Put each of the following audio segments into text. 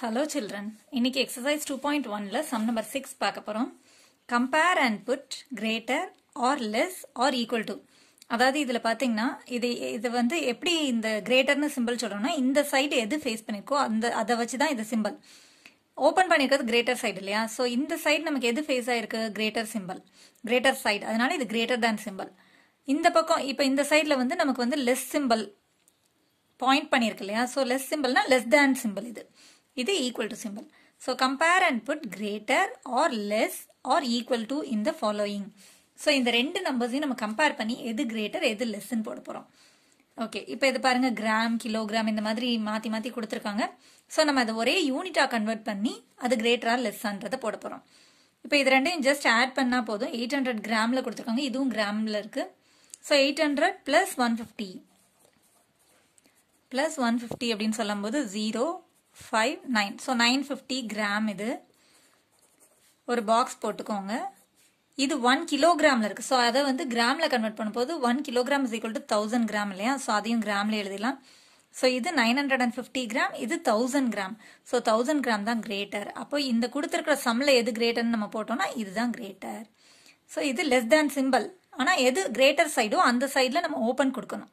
Hello children இன்னிக்கு exercise two point ஒன்ல sum number six பார்க்க போகிறோம் compare and put greater or less or equal to அதாவது இதில் பார்த்தீங்கன்னா இது இது வந்து எப்படி இந்த கிரேட்டர்னு symbol சொல்லும்னா இந்த சைடு எது ஃபேஸ் பண்ணியிருக்கோ அந்த அதை வச்சு தான் இது symbol ஓப்பன் பண்ணியிருக்கிறது கிரேட்டர் சைடு இல்லையா ஸோ இந்த சைடு நமக்கு எது ஃபேஸ் ஆயிருக்கு கிரேட்டர் symbol கிரேட்டர் side அதனால இது கிரேட்டர் தேன் symbol இந்த பக்கம் இப்போ இந்த சைடில் வந்து நமக்கு வந்து லெஸ் symbol பாயிண்ட் பண்ணியிருக்கு இல்லையா so less than less than symbol இது இது equal to symbol. So compare and put greater or less or equal to in the following so இந்த ரெண்டு நம்பர்ஸையும் நம்ம கம்பேர் பண்ணி எது கிரேட்டர் எது லெஸ்ன்னு போட போகிறோம் ஓகே இப்போ இது பாருங்க கிராம் கிலோகிராம் இந்த மாதிரி மாற்றி மாற்றி கொடுத்துருக்காங்க ஸோ நம்ம அதை ஒரே யூனிட்டாக கன்வெர்ட் பண்ணி அது கிரேட்டராக லெஸ்ஸான்றதை போட போகிறோம் இப்போ இது ரெண்டையும் ஜஸ்ட் ஆட் பண்ணால் போதும் எயிட் ஹண்ட்ரட் கிராமில் கொடுத்துருக்காங்க இதுவும் கிராமில் இருக்குது so eight hundred plus one fifty plus one fifty அப்படின்னு சொல்லும்போது zero five nine so nine fifty gram இது ஒரு பாக்ஸ் போட்டுக்கோங்க இது ஒன் கிலோகிராமில் இருக்குது ஸோ அதை வந்து கிராமில் கன்வெர்ட் பண்ணும்போது one kilogram is equal to thousand gram இல்லையா ஸோ அதையும் கிராமில் எழுதிடலாம் ஸோ இது nine hundred and fifty gram இது thousand gram so thousand gram தான் கிரேட்டர் அப்போ இந்த கொடுத்துருக்கிற சம்மில் எது கிரேட்டர்னு நம்ம போட்டோம்னா இதுதான் கிரேட்டர் ஸோ இது லெஸ் தேன் சிம்பிள் ஆனால் எது கிரேட்டர் சைடோ அந்த சைடில் நம்ம ஓப்பன் கொடுக்கணும்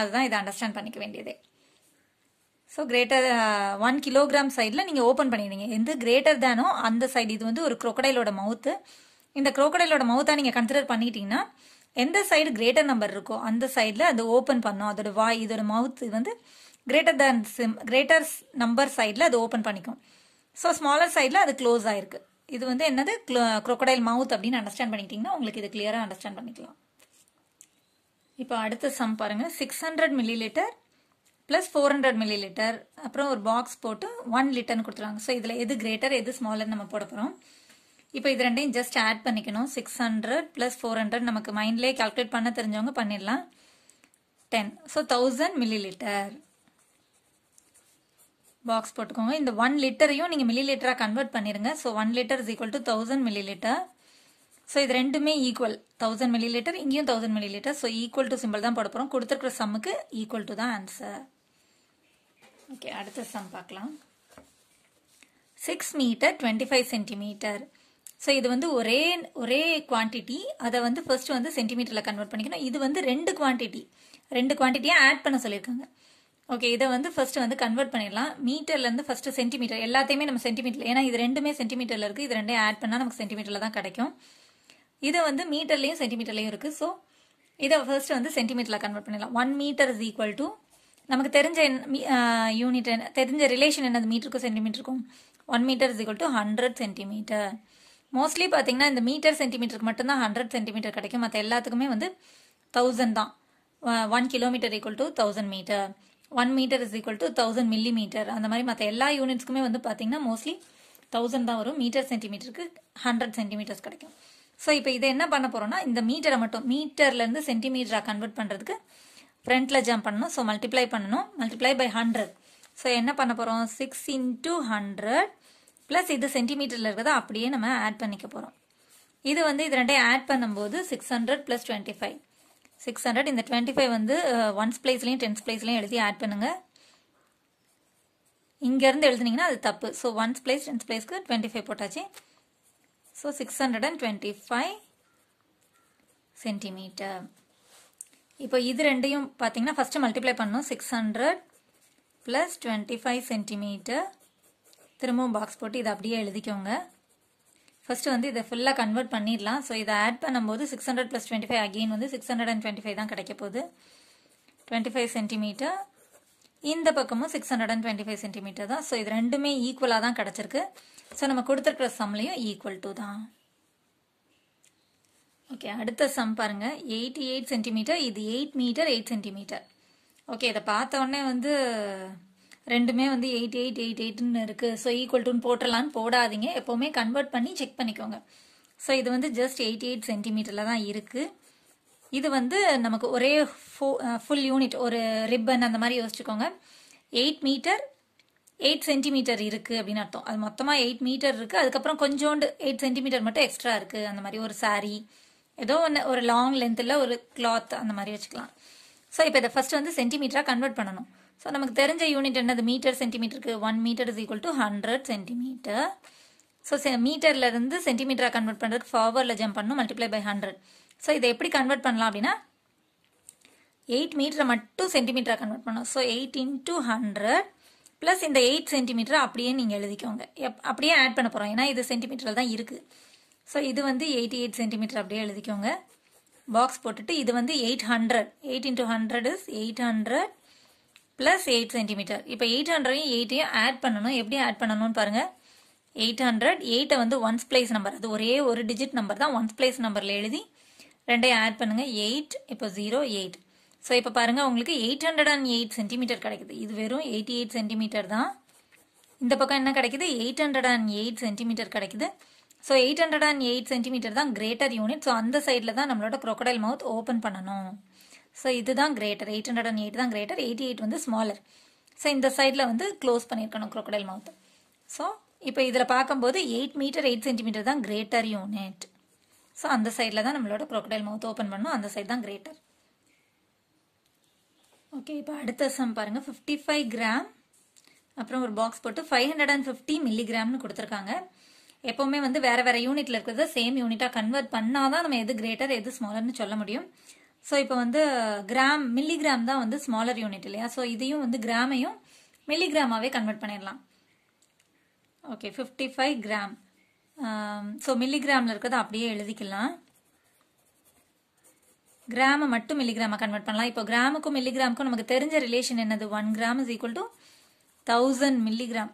அதுதான் இதை அண்டர்ஸ்டாண்ட் பண்ணிக்க வேண்டியதே ஸோ கிரேட்டர் ஒன் கிலோகிராம் சைடில் நீங்கள் ஓப்பன் பண்ணிடுங்க எந்த கிரேட்டர் தானோ அந்த சைடு இது வந்து ஒரு குரோக்கடைலோட மவுத்து இந்த குரோக்கடைலோட மவுத்தாக நீங்கள் கன்சிடர் பண்ணிக்கிட்டிங்கன்னா எந்த சைடு கிரேட்டர் நம்பர் இருக்கோ அந்த சைடில் அது ஓப்பன் பண்ணோம் அதோட வாய் இதோட மவுத் வந்து கிரேட்டர் தேன் சிம் கிரேட்டர் நம்பர் சைடில் அது ஓப்பன் பண்ணிக்கும் ஸோ ஸ்மாலர் சைடில் அது க்ளோஸ் ஆகிருக்கு இது வந்து என்னது க்ளோ குரோக்கடைல் மவுத் அப்படின்னு அண்டர்ஸ்டாண்ட் பண்ணிக்கிட்டிங்கன்னா உங்களுக்கு இது கிளியராக அண்டர்ஸ்டாண்ட் பண்ணிக்கலாம் இப்போ அடுத்த சம் பாருங்கள் six hundred millilitre plus four hundred millilitre அப்புறம் ஒரு பாக்ஸ் போட்டு ஒன் லிட்டர்னு கொடுத்துருவாங்க ஸோ இதில் எது கிரேட்டர் எது ஸ்மாலர் நம்ம போட போகிறோம் இப்போ இது ரெண்டையும் ஜஸ்ட் ஆட் பண்ணிக்கணும் six hundred plus four hundred நமக்கு மைண்ட்லேயே கால்குலேட் பண்ண தெரிஞ்சவங்க பண்ணிடலாம் ten so thousand millilitre box போட்டுக்கோங்க இந்த ஒன் லிட்டரையும் நீங்கள் மில்லி லிட்டராக கன்வெர்ட் பண்ணிடுங்க so one litre is equal to thousand millilitre so இது ரெண்டுமே ஈக்குவல் தௌசண்ட் மில்லி லிட்டர் இங்கேயும் thousand millilitre so equal to simple தான் போட போகிறோம் கொடுத்துருக்குற சம்முக்கு ஈக்குவல் டு தான் ஆன்சர் ஓகே அடுத்த சம் பார்க்கலாம் six metre twenty five centimetre so இது வந்து ஒரே ஒரே குவான்டிட்டி அதை வந்து ஃபர்ஸ்ட் வந்து சென்டிமீட்டரில் கன்வெர்ட் பண்ணிக்கணும் இது வந்து ரெண்டு குவான்டிட்டி ரெண்டு குவான்டிட்டியாக ஆட் பண்ண சொல்லியிருக்காங்க ஓகே இதை வந்து ஃபர்ஸ்ட் வந்து கன்வெர்ட் பண்ணிடலாம் மீட்டர்லேருந்து ஃபர்ஸ்ட் சென்டிமீட்டர் எல்லாத்தையுமே நம்ம சென்டிமீட்டர் ஏன்னா இது ரெண்டுமே சென்டிமீட்டரில் இருக்குது இது ரெண்டையும் ஆட் பண்ணால் நமக்கு சென்டிமீட்டரில் தான் கிடைக்கும் இதை வந்து மீட்டர்லேயும் சென்டிமீட்டர்லேயும் இருக்குது ஸோ இதை ஃபர்ஸ்ட் வந்து சென்டிமீட்டரில் கன்வெர்ட் பண்ணிடலாம் one metre is equal to நமக்கு தெரிஞ்ச யூனிட் என்ன தெரிஞ்ச ரிலேஷன் என்னது மீட்டருக்கும் சென்டிமீட்டருக்கும் one metre is equal to hundred centimetre mostly பார்த்தீங்கன்னா இந்த மீட்டர் சென்டிமீட்டருக்கு மட்டும்தான் ஹண்ட்ரட் சென்டிமீட்டர் கிடைக்கும் மற்ற எல்லாத்துக்குமே வந்து தௌசண்ட் தான் one kilometre equal to thousand metre one metre is equal to thousand millimetre அந்த மாதிரி மற்ற எல்லா யூனிட்ஸ்க்குமே வந்து பார்த்தீங்கன்னா மோஸ்ட்லி தௌசண்ட் தான் வரும் மீட்டர் சென்டிமீட்டருக்கு ஹண்ட்ரட் சென்டிமீட்டர்ஸ் கிடைக்கும் ஸோ இப்போ இதை என்ன பண்ண போகிறோம்னா இந்த மீட்டரை மட்டும் மீட்டர்லேருந்து சென்டிமீட்டராக கன்வெர்ட் பண்ணுறதுக்கு ஃப்ரண்ட்டில் ஜம்ப் பண்ணணும் ஸோ மல்டிப்ளை பண்ணணும் மல்டிப்ளை பை ஹண்ட்ரட் ஸோ என்ன பண்ண போகிறோம் சிக்ஸ் இன்டூ ஹண்ட்ரட் ப்ளஸ் இது சென்டிமீட்டரில் இருக்கிறத அப்படியே நம்ம ஆட் பண்ணிக்க போகிறோம் இது வந்து இது ரெண்டையும் ஆட் பண்ணும்போது six hundred plus twenty five six hundred இந்த டுவெண்ட்டி ஃபைவ் வந்து ஒன்ஸ் பிளேஸ்லையும் டென்ஸ் பிளேஸ்லையும் எழுதி ஆட் பண்ணுங்கள் இங்கேருந்து எழுதுனீங்கன்னா அது தப்பு ஸோ ஒன்ஸ் பிளேஸ் டென்ஸ் பிளேஸ்க்கு டுவெண்ட்டி ஃபைவ் போட்டாச்சு so six hundred and twenty five centimetre இப்போ இது ரெண்டையும் பார்த்தீங்கன்னா ஃபஸ்ட்டு மல்டிப்ளை பண்ணோம் six hundred plus twenty five centimetre திரும்பவும் பாக்ஸ் போட்டு இதை அப்படியே எழுதிக்கோங்க ஃபஸ்ட்டு வந்து இதை ஃபுல்லாக கன்வெர்ட் பண்ணிடலாம் ஸோ இதை ஆட் பண்ணும்போது six hundred plus twenty five again வந்து six hundred and twenty five தான் கிடைக்க போகுது டுவெண்ட்டி ஃபைவ் சென்டிமீட்டர் இந்த பக்கமும் six hundred and twenty five centimetre தான் ஸோ இது ரெண்டுமே ஈக்குவலாக தான் கிடச்சிருக்கு ஸோ நம்ம கொடுத்துருக்குற சம்லையும் ஈக்குவல் டு தான் ஓகே அடுத்த சம் பாருங்கள் எயிட்டி எயிட் சென்டிமீட்டர் இது eight metre eight centimetre okay இதை பார்த்த உடனே வந்து ரெண்டுமே வந்து எயிட் எயிட் எயிட் எயிட்னு இருக்குது ஸோ ஈக்குவல் டுன்னு போட்டுடலான்னு போடாதீங்க எப்போவுமே கன்வெர்ட் பண்ணி செக் பண்ணிக்கோங்க ஸோ இது வந்து ஜஸ்ட் எயிட்டி எயிட் சென்டிமீட்டரில் தான் இருக்குது இது வந்து நமக்கு ஒரே ஃபோ ஃபுல் யூனிட் ஒரு ரிப்பன் அந்த மாதிரி யோசிச்சுக்கோங்க எயிட் மீட்டர் எயிட் சென்டிமீட்டர் இருக்குது அப்படின்னு அர்த்தம் அது மொத்தமாக எயிட் மீட்டர் இருக்குது அதுக்கப்புறம் கொஞ்சோண்டு எயிட் சென்டிமீட்டர் மட்டும் எக்ஸ்ட்ரா இருக்குது அந்த மாதிரி ஒரு சாரீ ஏதோ ஒன்று ஒரு லாங் லென்த்தில் ஒரு கிளாத் அந்த மாதிரி வச்சுக்கலாம் ஸோ இப்போ இதை ஃபஸ்ட்டு வந்து சென்டிமீட்டராக கன்வெர்ட் பண்ணணும் ஸோ நமக்கு தெரிஞ்ச யூனிட் என்னது மீட்டர் சென்டிமீட்டருக்கு one metre is equal to hundred centimetre so மீட்டர்லேருந்து சென்டிமீட்டராக கன்வெர்ட் பண்ணுறதுக்கு ஃபார்வர்டில் ஜம்ப் பண்ணணும் மல்டிப்ளை பை ஹண்ட்ரட் ஸோ இதை எப்படி கன்வெர்ட் பண்ணலாம் அப்படின்னா எயிட் மீட்டரை மட்டும் சென்டிமீட்டராக கன்வெர்ட் பண்ணணும் so eight into hundred plus இந்த எயிட் சென்டிமீட்டரை அப்படியே நீங்கள் எழுதிக்கோங்க எப் அப்படியே ஆட் பண்ண போகிறோம் ஏன்னா இது சென்டிமீட்டரில் தான் இருக்குது ஸோ இது வந்து எயிட்டி எயிட் சென்டிமீட்டர் அப்படியே எழுதிக்கோங்க பாக்ஸ் போட்டுட்டு இது வந்து eight hundred eight into hundred is eight hundred plus eight centimetre இப்போ எயிட் ஹண்ட்ரடையும் எயிட்டையும் ஆட் பண்ணணும் எப்படி ஆட் பண்ணணும்னு பாருங்கள் எயிட் ஹண்ட்ரட் எயிட்டை வந்து ஒன்ஸ் பிளேஸ் நம்பர் அது ஒரே ஒரு டிஜிட் நம்பர் தான் ஒன்ஸ் பிளேஸ் நம்பரில் எழுதி ரெண்டையும் ஆட் பண்ணுங்கள் எயிட் இப்போ ஜீரோ எயிட் ஸோ இப்போ பாருங்கள் உங்களுக்கு eight hundred and eight centimetre கிடைக்குது இது வெறும் எயிட்டி எயிட் சென்டிமீட்டர் தான் இந்த பக்கம் என்ன கிடைக்குது eight hundred and eight centimetre கிடைக்குது so eight hundred and eight centimetre தான் கிரேட்டர் யூனிட் ஸோ அந்த சைடில் தான் நம்மளோட க்ரொக்கடைல் மவுத் ஓப்பன் பண்ணணும் ஸோ இதுதான் greater eight hundred and eight தான் கிரேட்டர் எயிட்டி எயிட் வந்து ஸ்மாலர் ஸோ இந்த சைடில் வந்து க்ளோஸ் பண்ணியிருக்கணும் க்ரொக்கடைல் மவுத் ஸோ இப்போ இதில் பார்க்கும்போது எயிட் மீட்டர் எயிட் சென்டிமீட்டர் தான் கிரேட்டர் யூனிட் ஸோ அந்த சைடில் தான் நம்மளோட க்ரொக்கடைல் மவுத் ஓப்பன் பண்ணணும் அந்த சைடு தான் கிரேட்டர் ஓகே இப்போ அடுத்த சம் பாருங்கள் ஃபிஃப்டி ஃபைவ் கிராம் அப்புறம் ஒரு பாக்ஸ் போட்டு ஃபைவ் ஹண்ட்ரட் அண்ட் ஃபிஃப்டி மில்லிகிராம்னு கொடுத்துருக்காங்க எப்போவுமே வந்து வேறு வேறு யூனிட்டில் இருக்கிறத சேம் யூனிட்டாக கன்வெர்ட் பண்ணால் தான் நம்ம எது கிரேட்டர் எது ஸ்மாலர்னு சொல்ல முடியும் ஸோ இப்போ வந்து கிராம் மில்லிகிராம் தான் வந்து ஸ்மாலர் யூனிட் இல்லையா ஸோ இதையும் வந்து கிராமையும் மில்லிகிராமாவே கன்வெர்ட் பண்ணிடலாம் okay fifty five gram so மில்லிகிராமில் இருக்கிறத அப்படியே எழுதிக்கலாம் கிராமை மட்டும் மில்லிகிராம கன்வெர்ட் பண்ணலாம் இப்போ கிராமுக்கும் மில்லிகிராமுக்கும் நமக்கு தெரிஞ்ச ரிலேஷன் என்னது one gram is equal to thousand milligram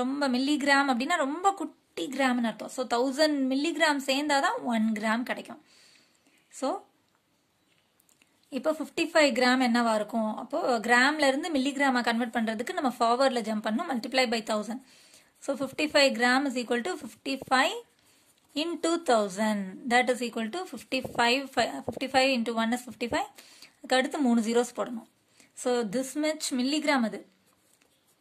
ரொம்ப மில்லிகிராம் அப்படின்னா ரொம்ப குட்டி கிராம்னு அர்த்தம் ஸோ தௌசண்ட் மில்லிகிராம் சேர்ந்தால் தான் ஒன் கிராம் கிடைக்கும் ஸோ இப்போ ஃபிஃப்டி ஃபைவ் கிராம் என்னவாக இருக்கும் அப்போது இருந்து மில்லிகிராமாக கன்வெர்ட் பண்ணுறதுக்கு நம்ம ஃபார்வர்ட்ல ஜம்ப் பண்ணணும் multiply by thousand so fifty five gram is equal to fifty five into thousand that is equal to fifty five fifty five into one is fifty five அதுக்கு அடுத்து மூணு ஜீரோஸ் போடணும் so this much milligram அது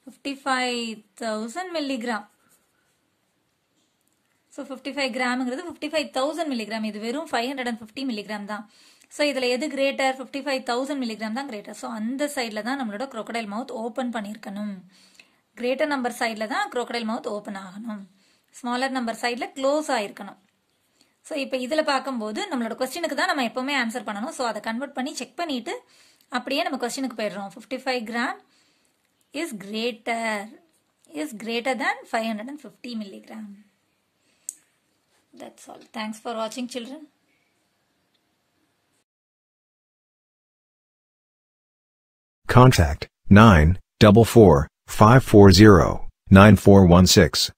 55,000 five thousand milligram so fifty five கிராம்ங்கிறது fifty five thousand milligram இது வெறும் five hundred and fifty milligram தான் so இதில் எது greater fifty five thousand milligram தான் கிரேட்டர் ஸோ அந்த சைடில் தான் நம்மளோட குரோக்கடைல் மவுத் ஓப்பன் பண்ணியிருக்கணும் number நம்பர் சைடில் தான் குரோக்கடைல் மவுத் ஓப்பன் ஆகணும் ஸ்மாலர் நம்பர் சைடில் க்ளோஸ் ஆகிருக்கணும் ஸோ இப்போ இதில் பார்க்கும்போது நம்மளோட கொஸ்டினுக்கு தான் நம்ம எப்போவுமே ஆன்சர் பண்ணணும் ஸோ அதை convert பண்ணி செக் பண்ணிவிட்டு அப்படியே நம்ம கொஸ்டினுக்கு போயிடுறோம் fifty five gram is greater is greater than 550 milligram. That's all. Thanks for watching children. Contact 9 double four five four zero nine four one six.